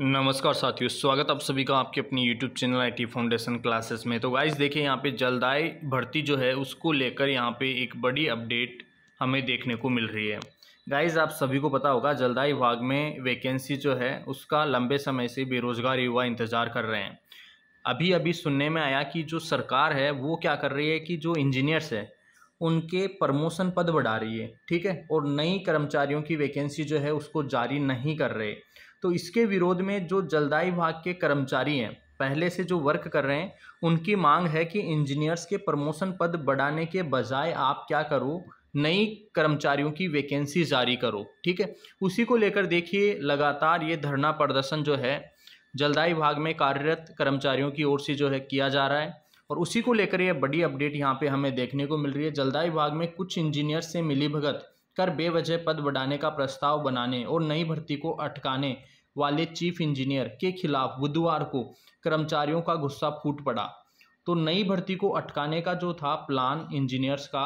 नमस्कार साथियों स्वागत आप सभी का आपके अपनी YouTube channel I T foundation classes में तो गाइज़ देखिए यहाँ पे आए भर्ती जो है उसको लेकर यहाँ पे एक बड़ी अपडेट हमें देखने को मिल रही है गाइज़ आप सभी को पता होगा जलदाय विभाग में वैकेंसी जो है उसका लंबे समय से बेरोजगार युवा इंतज़ार कर रहे हैं अभी अभी सुनने में आया कि जो सरकार है वो क्या कर रही है कि जो इंजीनियर्स है उनके प्रमोशन पद बढ़ा रही है ठीक है और नई कर्मचारियों की वैकेंसी जो है उसको जारी नहीं कर रहे तो इसके विरोध में जो जलदायी विभाग के कर्मचारी हैं पहले से जो वर्क कर रहे हैं उनकी मांग है कि इंजीनियर्स के प्रमोशन पद बढ़ाने के बजाय आप क्या करो नई कर्मचारियों की वैकेंसी जारी करो ठीक है उसी को लेकर देखिए लगातार ये धरना प्रदर्शन जो है जलदायी विभाग में कार्यरत कर्मचारियों की ओर से जो है किया जा रहा है और उसी को लेकर यह बड़ी अपडेट यहाँ पे हमें देखने को मिल रही है जलदायी विभाग में कुछ इंजीनियर से मिली भगत कर बेवजह पद बढ़ाने का प्रस्ताव बनाने और नई भर्ती को अटकाने वाले चीफ इंजीनियर के खिलाफ बुधवार को कर्मचारियों का गुस्सा फूट पड़ा तो नई भर्ती को अटकाने का जो था प्लान इंजीनियर्स का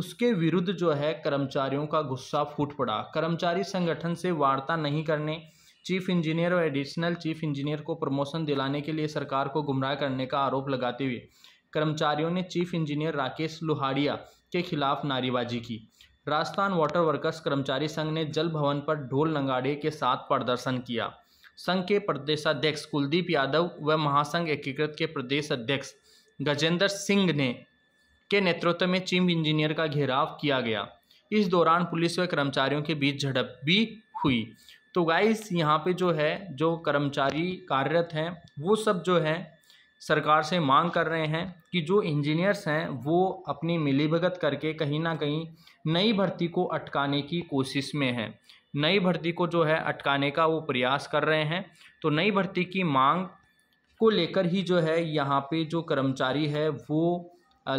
उसके विरुद्ध जो है कर्मचारियों का गुस्सा फूट पड़ा कर्मचारी संगठन से वार्ता नहीं करने चीफ इंजीनियर और एडिशनल चीफ इंजीनियर को प्रमोशन दिलाने के लिए सरकार को गुमराह करने का आरोप लगाते हुए कर्मचारियों ने चीफ इंजीनियर राकेश लोहाड़िया के खिलाफ नारेबाजी की राजस्थान वाटर वर्कर्स कर्मचारी संघ ने जल भवन पर ढोल नगाड़े के साथ प्रदर्शन किया संघ के प्रदेशाध्यक्ष कुलदीप यादव व महासंघ एकीकृत के प्रदेश अध्यक्ष गजेंद्र सिंह ने के नेतृत्व में चीफ इंजीनियर का घेराव किया गया इस दौरान पुलिस व कर्मचारियों के बीच झड़प भी हुई तो गाइस यहाँ पे जो है जो कर्मचारी कार्यरत हैं वो सब जो है सरकार से मांग कर रहे हैं कि जो इंजीनियर्स हैं वो अपनी मिलीभगत करके कहीं ना कहीं नई भर्ती को अटकाने की कोशिश में हैं नई भर्ती को जो है अटकाने का वो प्रयास कर रहे हैं तो नई भर्ती की मांग को लेकर ही जो है यहाँ पे जो कर्मचारी है वो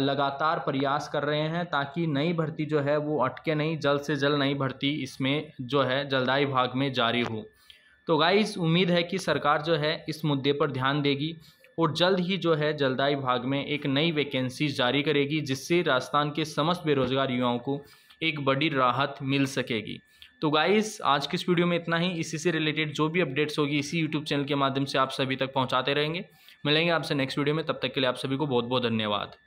लगातार प्रयास कर रहे हैं ताकि नई भर्ती जो है वो अटके नहीं जल्द से जल्द नई भर्ती इसमें जो है जलदाई भाग में जारी हो तो गाइस उम्मीद है कि सरकार जो है इस मुद्दे पर ध्यान देगी और जल्द ही जो है जलदाई भाग में एक नई वैकेंसी जारी करेगी जिससे राजस्थान के समस्त बेरोजगार युवाओं को एक बड़ी राहत मिल सकेगी तो गाइस आज की इस वीडियो में इतना ही इसी से रिलेटेड जो भी अपडेट्स होगी इसी यूट्यूब चैनल के माध्यम से आप सभी तक पहुंचाते रहेंगे मिलेंगे आपसे नेक्स्ट वीडियो में तब तक के लिए आप सभी को बहुत बहुत धन्यवाद